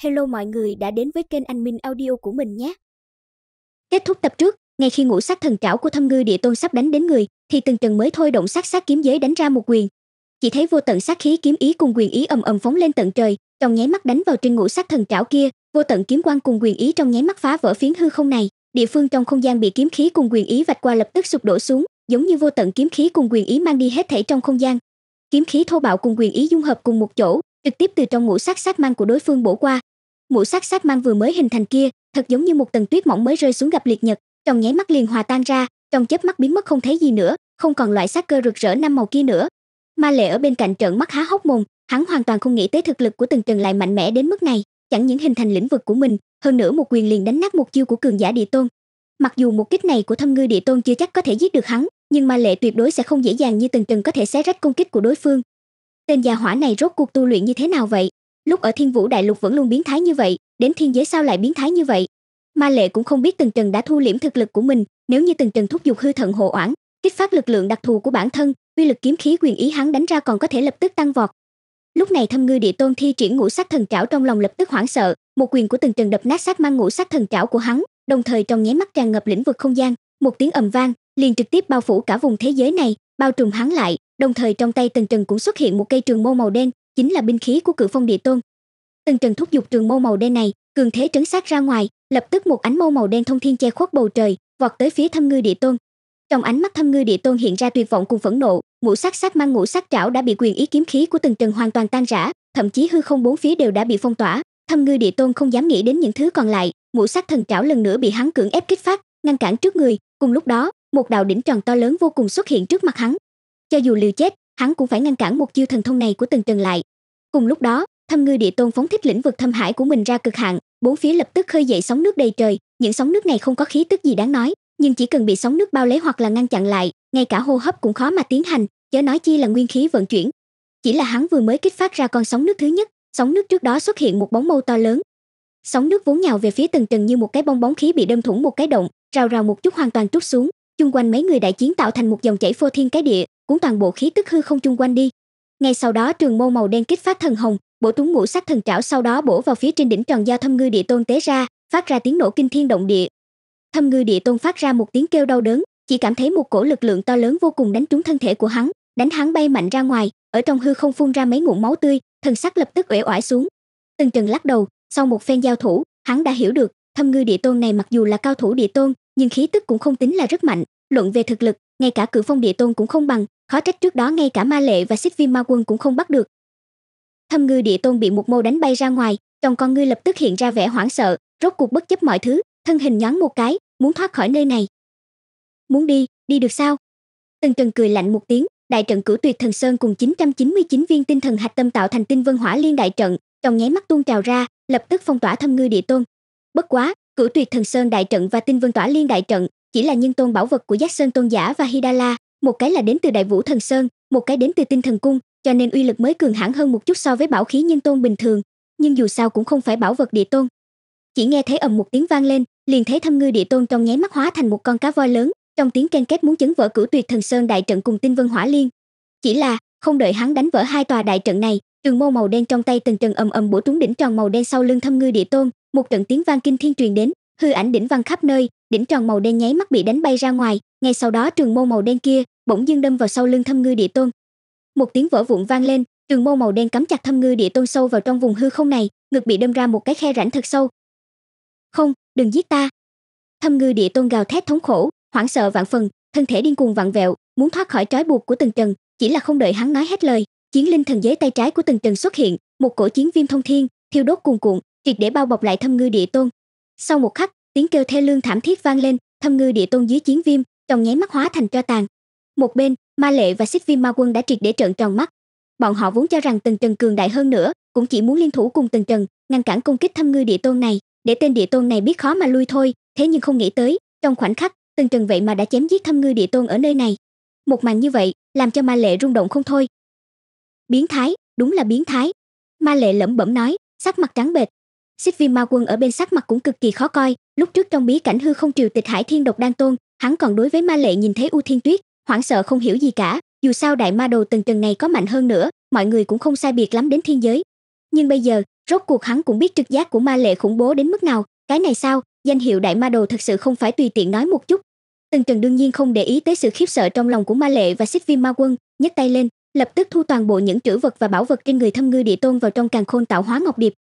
Hello mọi người đã đến với kênh Anh Minh Audio của mình nhé. Kết thúc tập trước, ngay khi ngũ sát thần trảo của Thâm Ngư Địa Tôn sắp đánh đến người, thì Từng Trần mới thôi động sát sát kiếm giới đánh ra một quyền. Chỉ thấy vô tận sát khí kiếm ý cùng quyền ý ầm ầm phóng lên tận trời, trong nháy mắt đánh vào trên ngũ sát thần trảo kia, vô tận kiếm quang cùng quyền ý trong nháy mắt phá vỡ phiến hư không này, địa phương trong không gian bị kiếm khí cùng quyền ý vạch qua lập tức sụp đổ xuống, giống như vô tận kiếm khí cùng quyền ý mang đi hết thể trong không gian. Kiếm khí thô bạo cùng quyền ý dung hợp cùng một chỗ, trực tiếp từ trong ngũ sát sát mang của đối phương bổ qua, Mũ sắc sắc mang vừa mới hình thành kia, thật giống như một tầng tuyết mỏng mới rơi xuống gặp liệt nhật, trong nháy mắt liền hòa tan ra, trong chớp mắt biến mất không thấy gì nữa, không còn loại sắc cơ rực rỡ năm màu kia nữa. Ma Lệ ở bên cạnh trợn mắt há hốc mồm, hắn hoàn toàn không nghĩ tới thực lực của Từng Trần lại mạnh mẽ đến mức này, chẳng những hình thành lĩnh vực của mình, hơn nữa một quyền liền đánh nát một chiêu của cường giả địa tôn. Mặc dù một kích này của Thâm Ngư địa tôn chưa chắc có thể giết được hắn, nhưng Ma Lệ tuyệt đối sẽ không dễ dàng như Từng Trần có thể xé rách công kích của đối phương. Tên già hỏa này rốt cuộc tu luyện như thế nào vậy? lúc ở thiên vũ đại lục vẫn luôn biến thái như vậy đến thiên giới sao lại biến thái như vậy ma lệ cũng không biết từng trần đã thu liễm thực lực của mình nếu như từng trần thúc giục hư thận hộ oản kích phát lực lượng đặc thù của bản thân uy lực kiếm khí quyền ý hắn đánh ra còn có thể lập tức tăng vọt lúc này thâm ngư địa tôn thi triển ngũ sắc thần trảo trong lòng lập tức hoảng sợ một quyền của từng trần đập nát sát mang ngũ sắc thần trảo của hắn đồng thời trong nháy mắt tràn ngập lĩnh vực không gian một tiếng ầm vang liền trực tiếp bao phủ cả vùng thế giới này bao trùm hắn lại đồng thời trong tay từng trần cũng xuất hiện một cây trường mâu màu đen chính là binh khí của cự phong địa tôn từng trần thúc giục trường mâu màu đen này cường thế trấn sát ra ngoài lập tức một ánh mâu màu đen thông thiên che khuất bầu trời vọt tới phía thâm ngư địa tôn trong ánh mắt thâm ngư địa tôn hiện ra tuyệt vọng cùng phẫn nộ ngũ sắc sắc mang ngũ sắc trảo đã bị quyền ý kiếm khí của từng trần hoàn toàn tan rã thậm chí hư không bốn phía đều đã bị phong tỏa thâm ngư địa tôn không dám nghĩ đến những thứ còn lại ngũ sắc thần trảo lần nữa bị hắn cưỡng ép kích phát ngăn cản trước người cùng lúc đó một đạo đỉnh tròn to lớn vô cùng xuất hiện trước mặt hắn cho dù liều chết hắn cũng phải ngăn cản một chiêu thần thông này của Tần Trần lại. Cùng lúc đó, Thâm Ngư Địa Tôn phóng thích lĩnh vực thâm hải của mình ra cực hạn, bốn phía lập tức khơi dậy sóng nước đầy trời, những sóng nước này không có khí tức gì đáng nói, nhưng chỉ cần bị sóng nước bao lấy hoặc là ngăn chặn lại, ngay cả hô hấp cũng khó mà tiến hành, chớ nói chi là nguyên khí vận chuyển. Chỉ là hắn vừa mới kích phát ra con sóng nước thứ nhất, sóng nước trước đó xuất hiện một bóng mâu to lớn. Sóng nước vốn nhào về phía Tần Trần như một cái bong bóng khí bị đâm thủng một cái động, rào rào một chút hoàn toàn trút xuống, chung quanh mấy người đại chiến tạo thành một dòng chảy phô thiên cái địa, cuốn toàn bộ khí tức hư không chung quanh đi ngay sau đó trường mâu màu đen kích phát thần hồng bổ trúng ngũ sắc thần trảo sau đó bổ vào phía trên đỉnh tròn giao thâm ngư địa tôn tế ra phát ra tiếng nổ kinh thiên động địa thâm ngư địa tôn phát ra một tiếng kêu đau đớn chỉ cảm thấy một cổ lực lượng to lớn vô cùng đánh trúng thân thể của hắn đánh hắn bay mạnh ra ngoài ở trong hư không phun ra mấy ngụm máu tươi thần sắc lập tức uể oải xuống từng trần lắc đầu sau một phen giao thủ hắn đã hiểu được thâm ngư địa tôn này mặc dù là cao thủ địa tôn nhưng khí tức cũng không tính là rất mạnh luận về thực lực ngay cả cử phong địa tôn cũng không bằng khó trách trước đó ngay cả ma lệ và xích viêm ma quân cũng không bắt được thâm ngư địa tôn bị một mô đánh bay ra ngoài trong con ngươi lập tức hiện ra vẻ hoảng sợ rốt cuộc bất chấp mọi thứ thân hình nhón một cái muốn thoát khỏi nơi này muốn đi đi được sao tần trần cười lạnh một tiếng đại trận cửu tuyệt thần sơn cùng 999 viên tinh thần hạch tâm tạo thành tinh vân hỏa liên đại trận trong nháy mắt tuôn trào ra lập tức phong tỏa thâm ngư địa tôn bất quá cửu tuyệt thần sơn đại trận và tinh vân tỏa liên đại trận chỉ là nhân tôn bảo vật của giác sơn tôn giả và hidala một cái là đến từ đại vũ thần sơn một cái đến từ tinh thần cung cho nên uy lực mới cường hãn hơn một chút so với bảo khí nhân tôn bình thường nhưng dù sao cũng không phải bảo vật địa tôn chỉ nghe thấy ầm một tiếng vang lên liền thấy thâm ngư địa tôn trong nháy mắt hóa thành một con cá voi lớn trong tiếng ken kết muốn chấn vỡ cửu tuyệt thần sơn đại trận cùng tinh vân hỏa liên chỉ là không đợi hắn đánh vỡ hai tòa đại trận này trường mâu màu đen trong tay từng trần ầm ầm bổ trúng đỉnh tròn màu đen sau lưng thâm ngư địa tôn một trận tiếng vang kinh thiên truyền đến hư ảnh đỉnh văng khắp nơi đỉnh tròn màu đen nháy mắt bị đánh bay ra ngoài ngay sau đó trường mô màu đen kia bỗng dưng đâm vào sau lưng thâm ngư địa tôn một tiếng vỡ vụn vang lên trường mô màu đen cắm chặt thâm ngư địa tôn sâu vào trong vùng hư không này ngực bị đâm ra một cái khe rãnh thật sâu không đừng giết ta thâm ngư địa tôn gào thét thống khổ hoảng sợ vạn phần thân thể điên cuồng vặn vẹo muốn thoát khỏi trói buộc của từng trần chỉ là không đợi hắn nói hết lời chiến linh thần giới tay trái của từng trần xuất hiện một cổ chiến viêm thông thiên thiêu đốt cuồn cuộn triệt để bao bọc lại thâm ngư địa tôn sau một khắc tiếng kêu thê lương thảm thiết vang lên thâm ngư địa tôn dưới chiến viêm trong nháy mắt hóa thành tro tàn một bên ma lệ và xích viêm ma quân đã triệt để trợn tròn mắt bọn họ vốn cho rằng tần trần cường đại hơn nữa cũng chỉ muốn liên thủ cùng tần trần ngăn cản công kích thâm ngư địa tôn này để tên địa tôn này biết khó mà lui thôi thế nhưng không nghĩ tới trong khoảnh khắc tần trần vậy mà đã chém giết thâm ngư địa tôn ở nơi này một màn như vậy làm cho ma lệ rung động không thôi biến thái đúng là biến thái ma lệ lẩm bẩm nói sắc mặt trắng bệch xích viêm ma quân ở bên sắc mặt cũng cực kỳ khó coi lúc trước trong bí cảnh hư không triều tịch hải thiên độc đan tôn hắn còn đối với ma lệ nhìn thấy u thiên tuyết hoảng sợ không hiểu gì cả dù sao đại ma đồ từng trần này có mạnh hơn nữa mọi người cũng không sai biệt lắm đến thiên giới nhưng bây giờ rốt cuộc hắn cũng biết trực giác của ma lệ khủng bố đến mức nào cái này sao danh hiệu đại ma đồ thật sự không phải tùy tiện nói một chút từng trần đương nhiên không để ý tới sự khiếp sợ trong lòng của ma lệ và xích viêm ma quân nhấc tay lên lập tức thu toàn bộ những trữ vật và bảo vật trên người thâm ngư địa tôn vào trong càng khôn tạo hóa ngọc điệp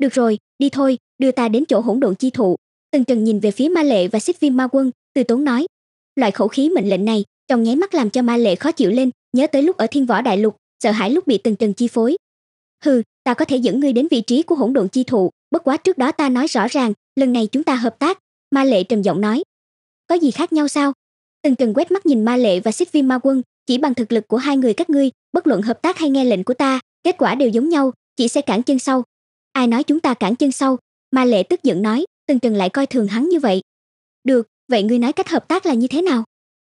được rồi đi thôi đưa ta đến chỗ hỗn độn chi thụ tần trần nhìn về phía ma lệ và xích viêm ma quân từ tốn nói loại khẩu khí mệnh lệnh này trong nháy mắt làm cho ma lệ khó chịu lên nhớ tới lúc ở thiên võ đại lục sợ hãi lúc bị tần trần chi phối hừ ta có thể dẫn ngươi đến vị trí của hỗn độn chi thụ bất quá trước đó ta nói rõ ràng lần này chúng ta hợp tác ma lệ trầm giọng nói có gì khác nhau sao tần trần quét mắt nhìn ma lệ và xích viêm ma quân chỉ bằng thực lực của hai người các ngươi bất luận hợp tác hay nghe lệnh của ta kết quả đều giống nhau chỉ sẽ cản chân sau ai nói chúng ta cản chân sau Ma lệ tức giận nói Tần trần lại coi thường hắn như vậy được vậy ngươi nói cách hợp tác là như thế nào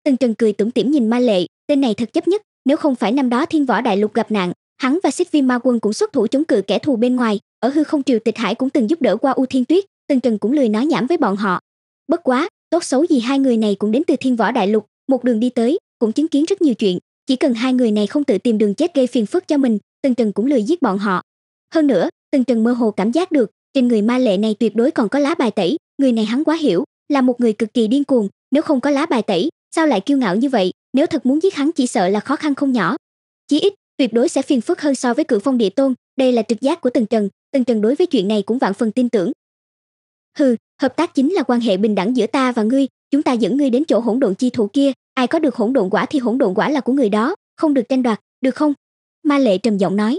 Tần trần cười tủm tỉm nhìn ma lệ tên này thật chấp nhất nếu không phải năm đó thiên võ đại lục gặp nạn hắn và xích viên ma quân cũng xuất thủ chống cự kẻ thù bên ngoài ở hư không triều tịch hải cũng từng giúp đỡ qua u thiên tuyết Tần trần cũng lười nói nhảm với bọn họ bất quá tốt xấu gì hai người này cũng đến từ thiên võ đại lục một đường đi tới cũng chứng kiến rất nhiều chuyện chỉ cần hai người này không tự tìm đường chết gây phiền phức cho mình Tần trần cũng lười giết bọn họ hơn nữa Tần Trần mơ hồ cảm giác được, trên người ma lệ này tuyệt đối còn có lá bài tẩy, người này hắn quá hiểu, là một người cực kỳ điên cuồng, nếu không có lá bài tẩy, sao lại kiêu ngạo như vậy, nếu thật muốn giết hắn chỉ sợ là khó khăn không nhỏ. Chí ít, tuyệt đối sẽ phiền phức hơn so với Cự Phong Địa Tôn, đây là trực giác của Tần Trần, Tần Trần đối với chuyện này cũng vạn phần tin tưởng. Hừ, hợp tác chính là quan hệ bình đẳng giữa ta và ngươi, chúng ta dẫn ngươi đến chỗ hỗn độn chi thủ kia, ai có được hỗn độn quả thì hỗn độn quả là của người đó, không được tranh đoạt, được không? Ma Lệ trầm giọng nói.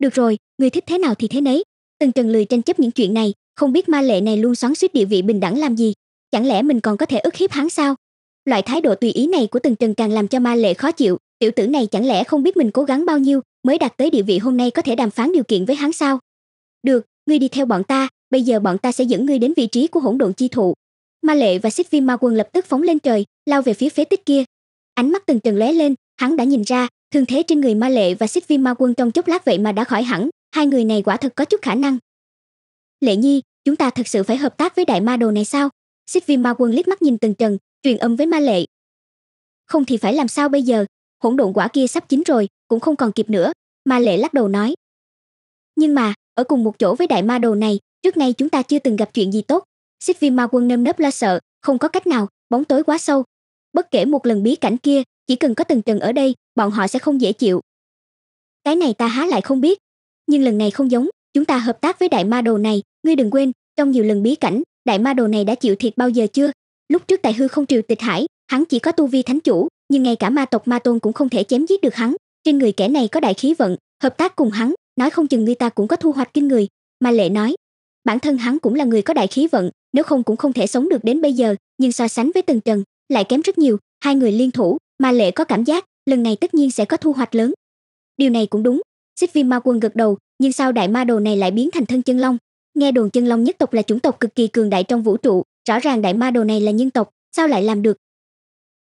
Được rồi, người thích thế nào thì thế nấy. Từng Trần lười tranh chấp những chuyện này, không biết ma lệ này luôn xoắn suýt địa vị bình đẳng làm gì. Chẳng lẽ mình còn có thể ức hiếp hắn sao? Loại thái độ tùy ý này của Từng Trần càng làm cho ma lệ khó chịu. Tiểu tử này chẳng lẽ không biết mình cố gắng bao nhiêu mới đạt tới địa vị hôm nay có thể đàm phán điều kiện với hắn sao? Được, ngươi đi theo bọn ta, bây giờ bọn ta sẽ dẫn ngươi đến vị trí của hỗn độn chi thụ. Ma lệ và xích viêm ma quân lập tức phóng lên trời, lao về phía phế tích kia. Ánh mắt Từng Trần lóe lên, hắn đã nhìn ra Thương thế trên người ma lệ và xích viêm ma quân trong chốc lát vậy mà đã khỏi hẳn, hai người này quả thật có chút khả năng. Lệ Nhi, chúng ta thật sự phải hợp tác với đại ma đồ này sao? Xích viêm ma quân liếc mắt nhìn từng trần, truyền âm với ma lệ. Không thì phải làm sao bây giờ, hỗn độn quả kia sắp chín rồi, cũng không còn kịp nữa, ma lệ lắc đầu nói. Nhưng mà, ở cùng một chỗ với đại ma đồ này, trước nay chúng ta chưa từng gặp chuyện gì tốt. Xích viêm ma quân nơm nớp lo sợ, không có cách nào, bóng tối quá sâu, bất kể một lần bí cảnh kia chỉ cần có tần trần ở đây bọn họ sẽ không dễ chịu cái này ta há lại không biết nhưng lần này không giống chúng ta hợp tác với đại ma đồ này ngươi đừng quên trong nhiều lần bí cảnh đại ma đồ này đã chịu thiệt bao giờ chưa lúc trước tại hư không triều tịch hải hắn chỉ có tu vi thánh chủ nhưng ngay cả ma tộc ma tôn cũng không thể chém giết được hắn trên người kẻ này có đại khí vận hợp tác cùng hắn nói không chừng người ta cũng có thu hoạch kinh người mà lệ nói bản thân hắn cũng là người có đại khí vận nếu không cũng không thể sống được đến bây giờ nhưng so sánh với tần trần lại kém rất nhiều, hai người liên thủ, ma lệ có cảm giác lần này tất nhiên sẽ có thu hoạch lớn. Điều này cũng đúng, Xích Viêm Ma Quân gật đầu, nhưng sao đại ma đồ này lại biến thành thân chân long? Nghe đồn chân long nhất tộc là chủng tộc cực kỳ cường đại trong vũ trụ, rõ ràng đại ma đồ này là nhân tộc, sao lại làm được?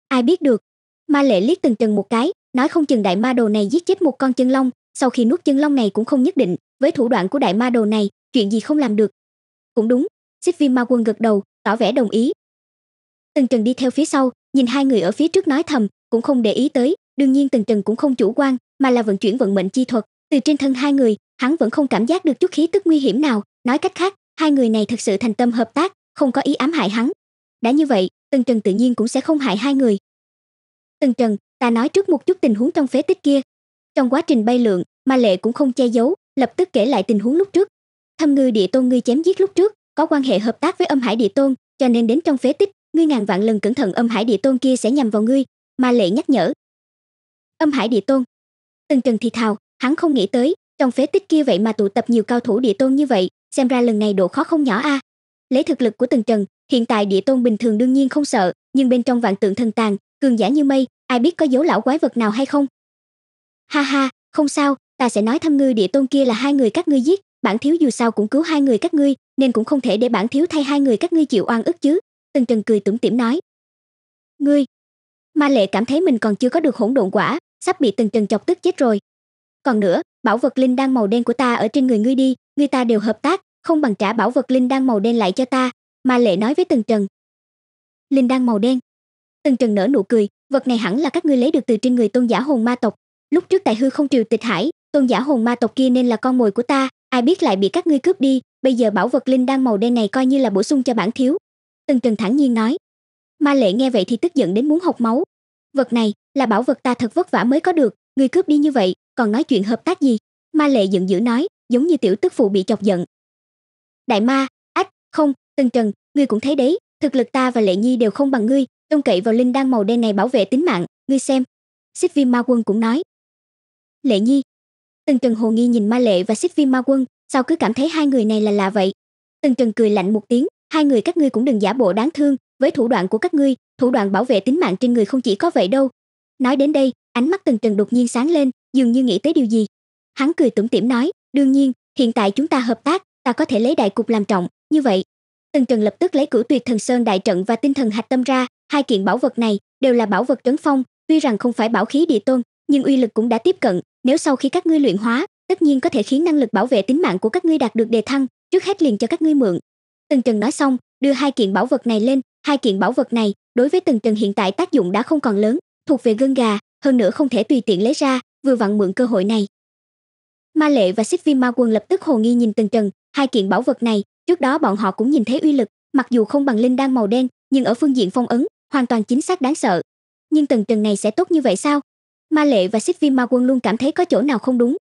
Ai biết được? Ma lệ liếc từng trần một cái, nói không chừng đại ma đồ này giết chết một con chân long, sau khi nuốt chân long này cũng không nhất định, với thủ đoạn của đại ma đồ này, chuyện gì không làm được. Cũng đúng, Xích Viêm Ma Quân gật đầu, tỏ vẻ đồng ý, Tần Trần đi theo phía sau, nhìn hai người ở phía trước nói thầm, cũng không để ý tới, đương nhiên Tần Trần cũng không chủ quan, mà là vận chuyển vận mệnh chi thuật, từ trên thân hai người, hắn vẫn không cảm giác được chút khí tức nguy hiểm nào, nói cách khác, hai người này thực sự thành tâm hợp tác, không có ý ám hại hắn. Đã như vậy, Tần Trần tự nhiên cũng sẽ không hại hai người. Tần Trần, ta nói trước một chút tình huống trong phế tích kia. Trong quá trình bay lượn, Ma Lệ cũng không che giấu, lập tức kể lại tình huống lúc trước. Thâm ngư địa tôn ngươi chém giết lúc trước, có quan hệ hợp tác với âm hải địa tôn, cho nên đến trong phế tích, ngươi ngàn vạn lần cẩn thận âm hải địa tôn kia sẽ nhằm vào ngươi mà lệ nhắc nhở âm hải địa tôn tần trần thì thào hắn không nghĩ tới trong phế tích kia vậy mà tụ tập nhiều cao thủ địa tôn như vậy xem ra lần này độ khó không nhỏ a à. lấy thực lực của tần trần hiện tại địa tôn bình thường đương nhiên không sợ nhưng bên trong vạn tượng thần tàn cường giả như mây ai biết có dấu lão quái vật nào hay không ha ha không sao ta sẽ nói thăm ngươi địa tôn kia là hai người các ngươi giết bản thiếu dù sao cũng cứu hai người các ngươi nên cũng không thể để bản thiếu thay hai người các ngươi chịu oan ức chứ Tần Trần cười tủm tỉm nói. Ngươi! Ma lệ cảm thấy mình còn chưa có được hỗn độn quả, sắp bị Tần Trần chọc tức chết rồi. Còn nữa, bảo vật linh đang màu đen của ta ở trên người ngươi đi, ngươi ta đều hợp tác, không bằng trả bảo vật linh đang màu đen lại cho ta, Ma lệ nói với Tần Trần. Linh đang màu đen. Tần Trần nở nụ cười, vật này hẳn là các ngươi lấy được từ trên người tôn giả hồn ma tộc. Lúc trước tại hư không triều tịch hải, tôn giả hồn ma tộc kia nên là con mồi của ta, ai biết lại bị các ngươi cướp đi, bây giờ bảo vật linh đang màu đen này coi như là bổ sung cho bản thiếu, Tần Trần thản nhiên nói. Ma Lệ nghe vậy thì tức giận đến muốn học máu. Vật này là bảo vật ta thật vất vả mới có được, người cướp đi như vậy, còn nói chuyện hợp tác gì? Ma Lệ giận dữ nói, giống như tiểu tức phụ bị chọc giận. Đại ma, ách, không, Tần Trần, ngươi cũng thấy đấy, thực lực ta và Lệ Nhi đều không bằng ngươi, trông cậy vào linh đan màu đen này bảo vệ tính mạng, ngươi xem. Xích Vi Ma Quân cũng nói. Lệ Nhi, Tần Trần hồ nghi nhìn Ma Lệ và Xích Vi Ma Quân, sao cứ cảm thấy hai người này là lạ vậy? Tần Trần cười lạnh một tiếng, hai người các ngươi cũng đừng giả bộ đáng thương với thủ đoạn của các ngươi thủ đoạn bảo vệ tính mạng trên người không chỉ có vậy đâu nói đến đây ánh mắt tần trần đột nhiên sáng lên dường như nghĩ tới điều gì hắn cười tủm tỉm nói đương nhiên hiện tại chúng ta hợp tác ta có thể lấy đại cục làm trọng như vậy tần trần lập tức lấy cửu tuyệt thần sơn đại trận và tinh thần hạch tâm ra hai kiện bảo vật này đều là bảo vật trấn phong tuy rằng không phải bảo khí địa tôn nhưng uy lực cũng đã tiếp cận nếu sau khi các ngươi luyện hóa tất nhiên có thể khiến năng lực bảo vệ tính mạng của các ngươi đạt được đề thăng trước hết liền cho các ngươi mượn Tần Trần nói xong, đưa hai kiện bảo vật này lên, hai kiện bảo vật này đối với Tần Trần hiện tại tác dụng đã không còn lớn, thuộc về gân gà, hơn nữa không thể tùy tiện lấy ra, vừa vặn mượn cơ hội này. Ma Lệ và Xích Vi Ma Quân lập tức hồ nghi nhìn Tần Trần, hai kiện bảo vật này, trước đó bọn họ cũng nhìn thấy uy lực, mặc dù không bằng linh đan màu đen, nhưng ở phương diện phong ấn, hoàn toàn chính xác đáng sợ. Nhưng Tần Trần này sẽ tốt như vậy sao? Ma Lệ và Xích Vi Ma Quân luôn cảm thấy có chỗ nào không đúng.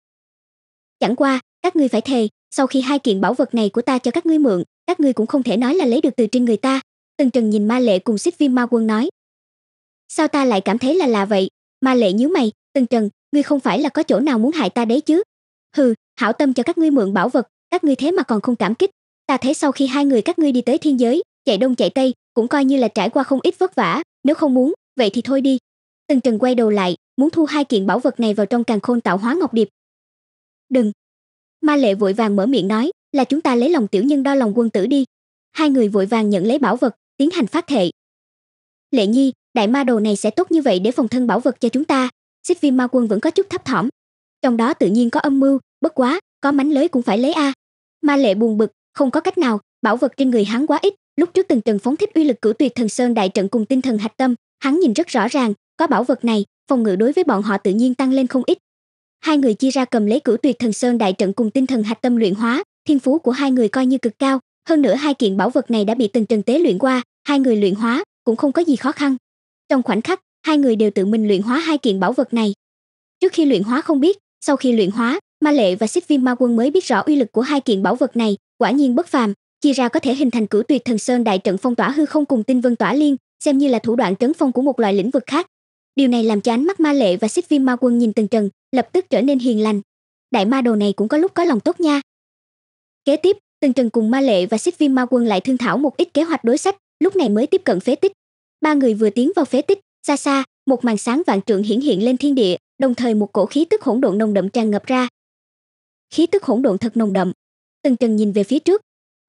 Chẳng qua, các ngươi phải thề, sau khi hai kiện bảo vật này của ta cho các ngươi mượn, các ngươi cũng không thể nói là lấy được từ trên người ta tần trần nhìn ma lệ cùng xích viêm ma quân nói sao ta lại cảm thấy là là vậy ma lệ nhíu mày tần trần ngươi không phải là có chỗ nào muốn hại ta đấy chứ hừ hảo tâm cho các ngươi mượn bảo vật các ngươi thế mà còn không cảm kích ta thấy sau khi hai người các ngươi đi tới thiên giới chạy đông chạy tây cũng coi như là trải qua không ít vất vả nếu không muốn vậy thì thôi đi tần trần quay đầu lại muốn thu hai kiện bảo vật này vào trong càng khôn tạo hóa ngọc điệp đừng ma lệ vội vàng mở miệng nói là chúng ta lấy lòng tiểu nhân đo lòng quân tử đi hai người vội vàng nhận lấy bảo vật tiến hành phát thệ lệ nhi đại ma đồ này sẽ tốt như vậy để phòng thân bảo vật cho chúng ta xích viêm ma quân vẫn có chút thấp thỏm trong đó tự nhiên có âm mưu bất quá có mánh lới cũng phải lấy a ma lệ buồn bực không có cách nào bảo vật trên người hắn quá ít lúc trước từng trần phóng thích uy lực cửu tuyệt thần sơn đại trận cùng tinh thần hạch tâm hắn nhìn rất rõ ràng có bảo vật này phòng ngự đối với bọn họ tự nhiên tăng lên không ít hai người chia ra cầm lấy cửu tuyệt thần sơn đại trận cùng tinh thần hạch tâm luyện hóa thiên phú của hai người coi như cực cao hơn nữa hai kiện bảo vật này đã bị từng trần tế luyện qua hai người luyện hóa cũng không có gì khó khăn trong khoảnh khắc hai người đều tự mình luyện hóa hai kiện bảo vật này trước khi luyện hóa không biết sau khi luyện hóa ma lệ và xích viêm ma quân mới biết rõ uy lực của hai kiện bảo vật này quả nhiên bất phàm chia ra có thể hình thành cửu tuyệt thần sơn đại trận phong tỏa hư không cùng tinh vân tỏa liên xem như là thủ đoạn tấn phong của một loại lĩnh vực khác điều này làm cho ánh mắt ma lệ và xích viêm ma quân nhìn từng trần lập tức trở nên hiền lành đại ma đồ này cũng có lúc có lòng tốt nha Kế tiếp, Tần Trần cùng Ma Lệ và Xích Viêm Ma Quân lại thương thảo một ít kế hoạch đối sách, lúc này mới tiếp cận phế tích. Ba người vừa tiến vào phế tích, xa xa, một màn sáng vạn trượng hiển hiện lên thiên địa, đồng thời một cổ khí tức hỗn độn nồng đậm tràn ngập ra. Khí tức hỗn độn thật nồng đậm. Tần Trần nhìn về phía trước.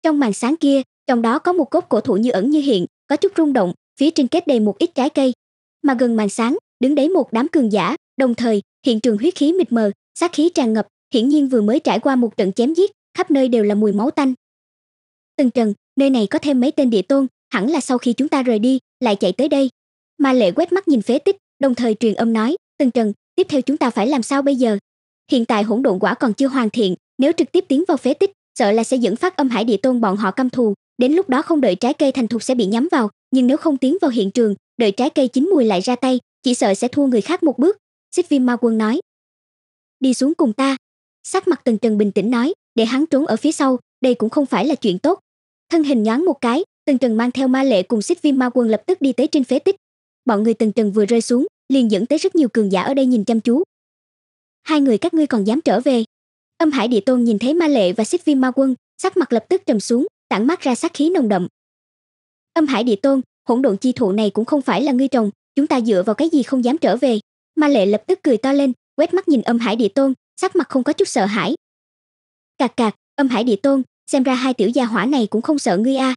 Trong màn sáng kia, trong đó có một cốt cổ thụ như ẩn như hiện, có chút rung động, phía trên kết đầy một ít trái cây. Mà gần màn sáng, đứng đấy một đám cường giả, đồng thời, hiện trường huyết khí mịt mờ, sát khí tràn ngập, hiển nhiên vừa mới trải qua một trận chém giết khắp nơi đều là mùi máu tanh. Tần trần, nơi này có thêm mấy tên địa tôn, hẳn là sau khi chúng ta rời đi, lại chạy tới đây. Ma lệ quét mắt nhìn phế tích, đồng thời truyền âm nói, Tần trần, tiếp theo chúng ta phải làm sao bây giờ? Hiện tại hỗn độn quả còn chưa hoàn thiện, nếu trực tiếp tiến vào phế tích, sợ là sẽ dẫn phát âm hải địa tôn bọn họ căm thù, đến lúc đó không đợi trái cây thành thục sẽ bị nhắm vào, nhưng nếu không tiến vào hiện trường, đợi trái cây chín mùi lại ra tay, chỉ sợ sẽ thua người khác một bước. Xích viêm ma quân nói. Đi xuống cùng ta. Sắc mặt tần trần bình tĩnh nói, để hắn trốn ở phía sau, đây cũng không phải là chuyện tốt. Thân hình nhoáng một cái, Tần Trần mang theo ma lệ cùng xích viêm ma quân lập tức đi tới trên phế tích. Bọn người Tần Trần vừa rơi xuống, liền dẫn tới rất nhiều cường giả ở đây nhìn chăm chú. Hai người các ngươi còn dám trở về? Âm Hải Địa Tôn nhìn thấy ma lệ và xích viêm ma quân, sắc mặt lập tức trầm xuống, tản mát ra sát khí nồng đậm. Âm Hải Địa Tôn, hỗn độn chi thụ này cũng không phải là ngươi trồng, chúng ta dựa vào cái gì không dám trở về? Ma lệ lập tức cười to lên, quét mắt nhìn Âm Hải Địa Tôn, sắc mặt không có chút sợ hãi, Cạc cạc, âm hải địa tôn, xem ra hai tiểu gia hỏa này cũng không sợ ngươi a. À.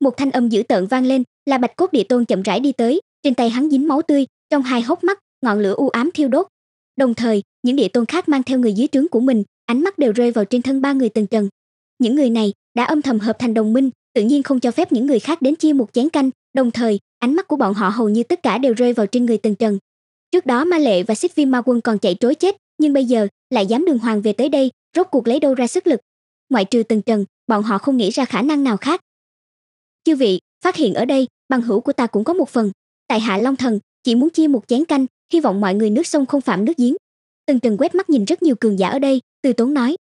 Một thanh âm dữ tợn vang lên, là Bạch cốt địa tôn chậm rãi đi tới, trên tay hắn dính máu tươi, trong hai hốc mắt, ngọn lửa u ám thiêu đốt. Đồng thời, những địa tôn khác mang theo người dưới trướng của mình, ánh mắt đều rơi vào trên thân ba người từng trần. Những người này đã âm thầm hợp thành đồng minh, tự nhiên không cho phép những người khác đến chia một chén canh, đồng thời, ánh mắt của bọn họ hầu như tất cả đều rơi vào trên người từng trần. Trước đó Ma Lệ và Xích Viêm Ma Quân còn chạy trối chết, nhưng bây giờ lại dám đường hoàng về tới đây rốt cuộc lấy đâu ra sức lực ngoại trừ Tần trần bọn họ không nghĩ ra khả năng nào khác chư vị phát hiện ở đây bằng hữu của ta cũng có một phần tại hạ long thần chỉ muốn chia một chén canh hy vọng mọi người nước sông không phạm nước giếng Tần trần quét mắt nhìn rất nhiều cường giả ở đây từ tốn nói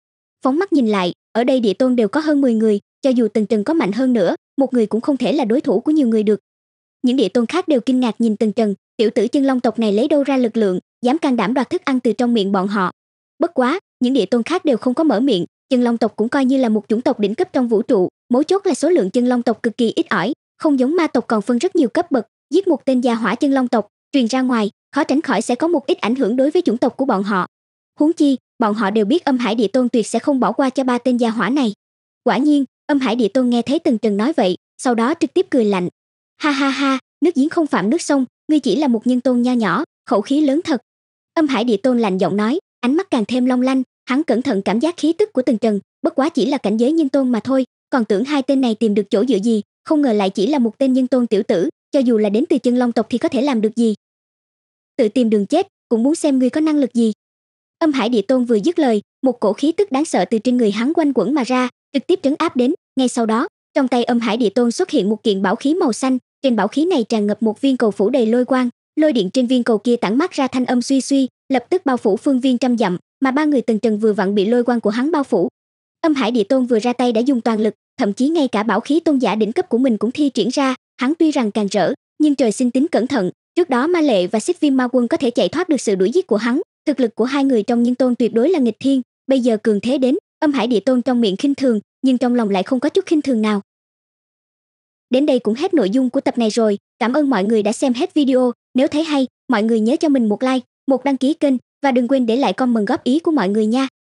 phóng mắt nhìn lại ở đây địa tôn đều có hơn 10 người cho dù Tần trần có mạnh hơn nữa một người cũng không thể là đối thủ của nhiều người được những địa tôn khác đều kinh ngạc nhìn Tần trần tiểu tử chân long tộc này lấy đâu ra lực lượng dám can đảm đoạt thức ăn từ trong miệng bọn họ. Bất quá, những địa tôn khác đều không có mở miệng, chân long tộc cũng coi như là một chủng tộc đỉnh cấp trong vũ trụ, mấu chốt là số lượng chân long tộc cực kỳ ít ỏi, không giống ma tộc còn phân rất nhiều cấp bậc, giết một tên gia hỏa chân long tộc, truyền ra ngoài, khó tránh khỏi sẽ có một ít ảnh hưởng đối với chủng tộc của bọn họ. Huống chi, bọn họ đều biết Âm Hải Địa Tôn tuyệt sẽ không bỏ qua cho ba tên gia hỏa này. Quả nhiên, Âm Hải Địa Tôn nghe thấy từng Trần nói vậy, sau đó trực tiếp cười lạnh. Ha ha ha, nước giếng không phạm nước sông, ngươi chỉ là một nhân tôn nho nhỏ, khẩu khí lớn thật, Âm Hải Địa Tôn lạnh giọng nói, ánh mắt càng thêm long lanh, hắn cẩn thận cảm giác khí tức của từng Trần, bất quá chỉ là cảnh giới nhân tôn mà thôi, còn tưởng hai tên này tìm được chỗ dựa gì, không ngờ lại chỉ là một tên nhân tôn tiểu tử, cho dù là đến từ chân long tộc thì có thể làm được gì. Tự tìm đường chết, cũng muốn xem ngươi có năng lực gì. Âm Hải Địa Tôn vừa dứt lời, một cổ khí tức đáng sợ từ trên người hắn quanh quẩn mà ra, trực tiếp trấn áp đến, ngay sau đó, trong tay Âm Hải Địa Tôn xuất hiện một kiện bảo khí màu xanh, trên bảo khí này tràn ngập một viên cầu phủ đầy lôi quang, lôi điện trên viên cầu kia tản mát ra thanh âm suy suy lập tức bao phủ phương viên trăm dặm mà ba người tần trần vừa vặn bị lôi quan của hắn bao phủ âm hải địa tôn vừa ra tay đã dùng toàn lực thậm chí ngay cả bảo khí tôn giả đỉnh cấp của mình cũng thi triển ra hắn tuy rằng càng rỡ nhưng trời xin tính cẩn thận trước đó ma lệ và xích viêm ma quân có thể chạy thoát được sự đuổi giết của hắn thực lực của hai người trong nhân tôn tuyệt đối là nghịch thiên bây giờ cường thế đến âm hải địa tôn trong miệng khinh thường nhưng trong lòng lại không có chút khinh thường nào đến đây cũng hết nội dung của tập này rồi cảm ơn mọi người đã xem hết video nếu thấy hay, mọi người nhớ cho mình một like, một đăng ký kênh và đừng quên để lại comment góp ý của mọi người nha.